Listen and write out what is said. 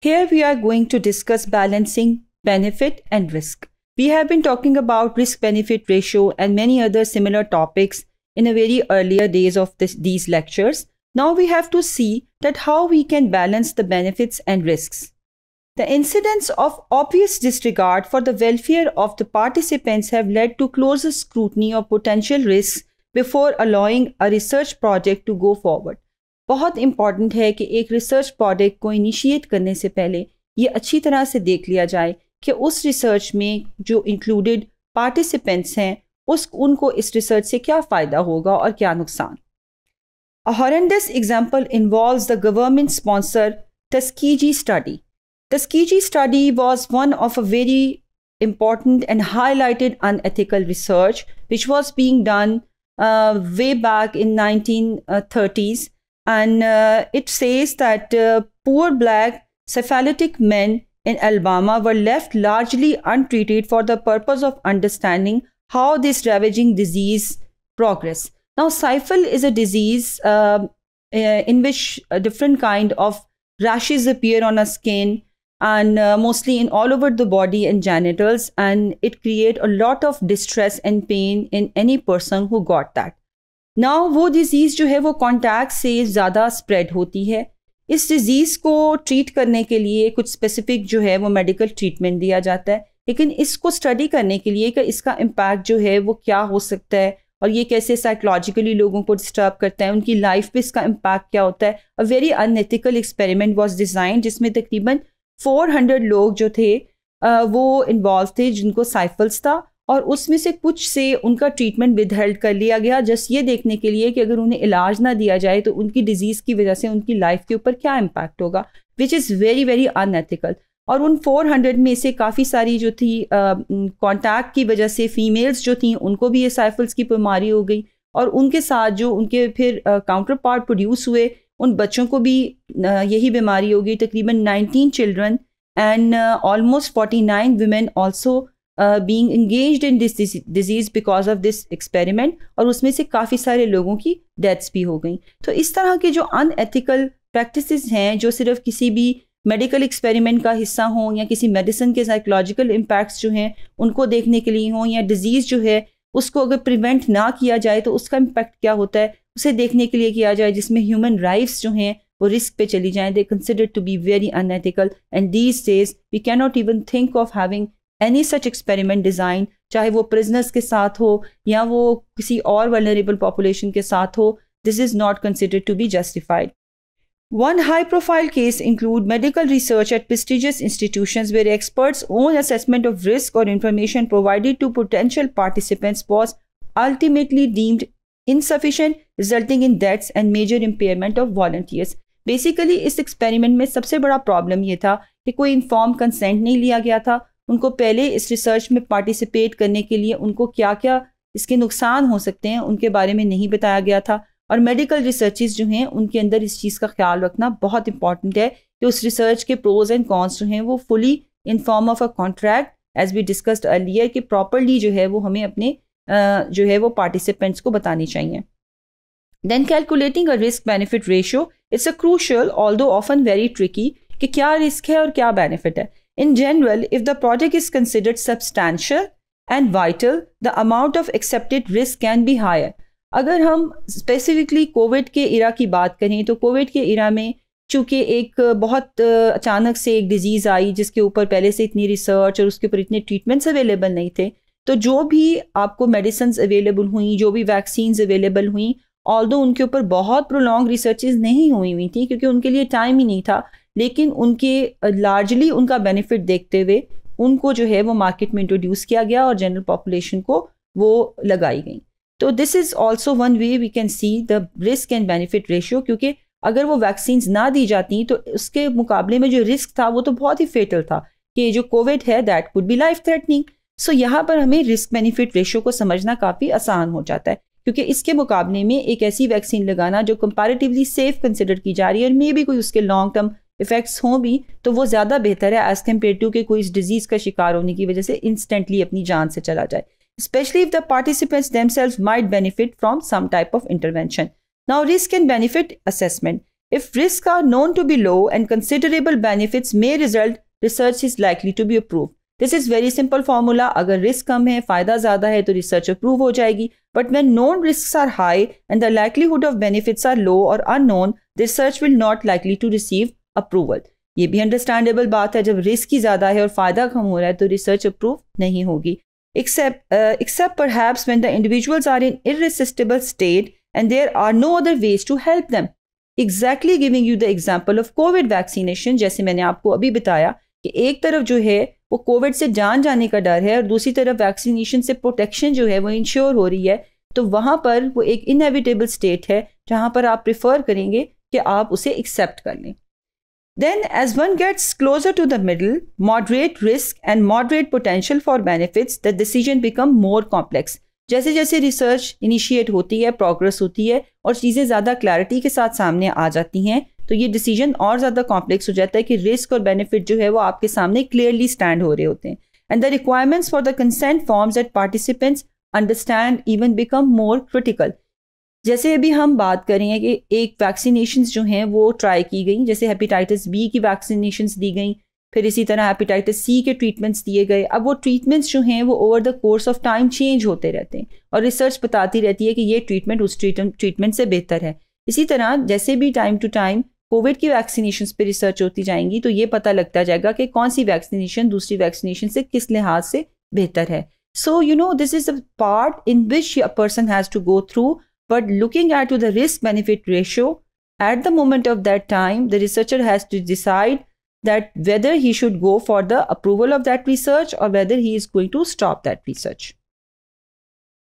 Here we are going to discuss balancing benefit and risk. We have been talking about risk benefit ratio and many other similar topics in a very earlier days of this, these lectures. Now we have to see that how we can balance the benefits and risks. The incidence of obvious disregard for the welfare of the participants have led to closer scrutiny of potential risks before allowing a research project to go forward. बहुत important है कि एक research product को initiate करने से पहले ये अच्छी तरह से देख लिया जाए कि उस रिसर्च में जो इंक्लूडेड पार्टिसिपेंट्स हैं उस उनको इस रिसर्च से क्या फ़ायदा होगा और क्या नुकसान horrendous example involve the government sponsor Tuskegee study Tuskegee study was one of a very important and high unethical research which was being done way back in nineteen thirties and uh, it says that uh, poor black Cephalitic men in Alabama were left largely untreated for the purpose of understanding how this ravaging disease progressed. Now, syphil is a disease um, uh, in which a different kind of rashes appear on a skin and uh, mostly in all over the body and genitals and it create a lot of distress and pain in any person who got that now वो disease जो है वो contact से ज़्यादा spread होती है इस disease को ट्रीट करने के लिए कुछ स्पेसिफिक जो है वो मेडिकल ट्रीटमेंट दिया जाता है लेकिन इसको स्टडी करने के लिए कि इसका इम्पैक्ट जो है वो क्या हो सकता है और ये कैसे साइकोलॉजिकली लोगों को डिस्टर्ब करता है उनकी लाइफ पे इसका इम्पैक्ट क्या होता है a very unethical experiment was design जिसमें तकरीबन 400 लोग जो थे वो इन्वॉल्व थे जिनको साइफल्स था और उसमें से कुछ से उनका ट्रीटमेंट विदहेल्ड कर लिया गया जस्ट ये देखने के लिए कि अगर उन्हें इलाज ना दिया जाए तो उनकी डिजीज़ की वजह से उनकी लाइफ के ऊपर क्या इम्पैक्ट होगा which is very very unethical और उन 400 में से काफ़ी सारी जो थी कांटेक्ट की वजह से फीमेल्स जो थी उनको भी ये साइफल्स की बीमारी हो गई और उनके साथ जो उनके फिर काउंटर पार्ट प्रोड्यूस हुए उन बच्चों को भी आ, यही बीमारी हो गई तकरीबन 19 children and almost 49 nine women also being engage in this disease because of this experiment और उसमें से काफ़ी सारे लोगों की डेथ्स भी हो गई तो इस तरह के जो अनएथिकल प्रैक्टिस हैं जो सिर्फ किसी भी मेडिकल एक्सपेरिमेंट का हिस्सा हों या किसी मेडिसिन के साइकोलॉजिकल इम्पैक्ट्स जो हैं उनको देखने के लिए हों या डिजीज़ जो है उसको अगर प्रिवेंट ना किया जाए तो उसका इम्पैक्ट क्या होता है उसे देखने के लिए किया जाए जिसमें ह्यूमन राइट्स जो हैं वो रिस्क पे चली जाएं they consider to be very unethical and these days we can not even think of having any such experiment design चाहे वो प्रिजनर्स के साथ हो या वो किसी और वनरेबल पॉपुलेशन के साथ हो this is not considered to be justified one high profile case include medical research at prestigious institution where experts own assessment of risk और information provided to potential participants was ultimately deemed insufficient resulting in deaths and major impairment of volunteers basically इस experiment में सबसे बड़ा problem यह था कि कोई inform consent नहीं लिया गया था उनको पहले इस रिसर्च में पार्टिसिपेट करने के लिए उनको क्या क्या इसके नुकसान हो सकते हैं उनके बारे में नहीं बताया गया था और मेडिकल रिसर्चेज जो हैं उनके अंदर इस चीज़ का ख्याल रखना बहुत इंपॉर्टेंट है कि उस रिसर्च के प्रोज एंड कॉन्स जो हैं वो fully in form of a contract as we discussed earlier कि प्रॉपरली जो है वो हमें अपने जो है वो पार्टिसिपेंट्स को बतानी चाहिए then calculating a risk benefit ratio it's a crucial although often very tricky कि क्या रिस्क है और क्या बेनिफिट है In general, if the project is considered substantial and vital, the amount of accepted risk can be higher. अगर हम specifically Covid के इरा की बात करें तो कोविड के इरा में चूँकि एक बहुत अचानक से एक डिज़ीज़ आई जिसके ऊपर पहले से इतनी रिसर्च और उसके ऊपर इतने ट्रीटमेंट्स अवेलेबल नहीं थे तो जो भी आपको मेडिसिन अवेलेबल हुई जो भी वैक्सीन अवेलेबल हुई ऑल उनके ऊपर बहुत प्रोलॉन्ग रिसर्चेज नहीं हुई हुई थी क्योंकि उनके लिए टाइम ही नहीं था लेकिन उनके लार्जली उनका बेनिफिट देखते हुए उनको जो है वो मार्केट में इंट्रोड्यूस किया गया और जनरल पॉपुलेशन को वो लगाई गई तो this is also one way we can see the risk and benefit ratio क्योंकि अगर वो वैक्सीन ना दी जाती तो उसके मुकाबले में जो रिस्क था वो तो बहुत ही फेटल था कि जो कोविड है that could be life threatening so यहाँ पर हमें रिस्क बेनिफिट रेशियो को समझना काफ़ी आसान हो जाता है क्योंकि इसके मुकाबले में एक ऐसी वैक्सीन लगाना जो कंपैरेटिवली सेफ कंसिडर की जा रही है और मे भी कोई उसके लॉन्ग टर्म इफेक्ट्स हों भी तो वो ज़्यादा बेहतर है एज़ कम्पेयर टू के कोई इस डिज़ीज़ का शिकार होने की वजह से इंस्टेंटली अपनी जान से चला जाए specially if the participants themselves might benefit from some type of intervention now risk and benefit assessment if risk are known to be low and considerable benefits may result research is likely to be approve this is very simple formula अगर risk कम है फ़ायदा ज़्यादा है तो research approve हो जाएगी but when known risks are high and the likelihood of benefits are लो और unknown research will not likely to receive approval ये भी अंडरस्टैंडेबल बात है जब रिस्क ही ज़्यादा है और फ़ायदा कम हो रहा है तो रिसर्च अप्रूव नहीं होगी except uh, except perhaps when the individuals are in irresistible state and there are no other ways to help them exactly giving you the example जैसे मैंने आपको अभी बताया कि एक तरफ जो है वो कोविड से जान जाने का डर है और दूसरी तरफ वैक्सीनेशन से प्रोटेक्शन जो है वो इंश्योर हो रही है तो वहाँ पर वो एक इनएविटेबल स्टेट है जहाँ पर आप प्रिफर करेंगे कि आप उसे एक्सेप्ट कर लें Then, as one gets closer to the middle, moderate risk and moderate potential for benefits, the decision become more complex. जैसे जैसे रिसर्च इनिशिएट होती है प्रोग्रेस होती है और चीज़ें ज़्यादा क्लैरिटी के साथ सामने आ जाती हैं तो ये डिसीजन और ज़्यादा कॉम्प्लेक्स हो जाता है कि रिस्क और बेनिफिट जो है वो आपके सामने क्लियरली स्टैंड हो रहे होते हैं and the requirements for the consent forms at participants understand even become more critical जैसे अभी हम बात करेंगे कि एक वैक्सीनेशन जो हैं वो ट्राई की गई जैसे हेपेटाइटिस बी की वैक्सीनेशन दी गई फिर इसी तरह हेपेटाइटिस सी के ट्रीटमेंट्स दिए गए अब वो ट्रीटमेंट्स जो हैं वो over the course of time change होते रहते हैं और रिसर्च बताती रहती है कि ये ट्रीटमेंट उस ट्रीटमेंट से बेहतर है इसी तरह जैसे भी टाइम टू टाइम कोविड की वैक्सीनेशन पर रिसर्च होती जाएंगी तो ये पता लगता जाएगा कि कौन सी वैक्सीनेशन दूसरी वैक्सीनेशन से किस लिहाज से बेहतर है so you know this is a part in which a person has to go through But looking at the risk benefit ratio, at the moment of that time, the researcher has to decide that whether he should go for the approval of that research or whether he is going to stop that research.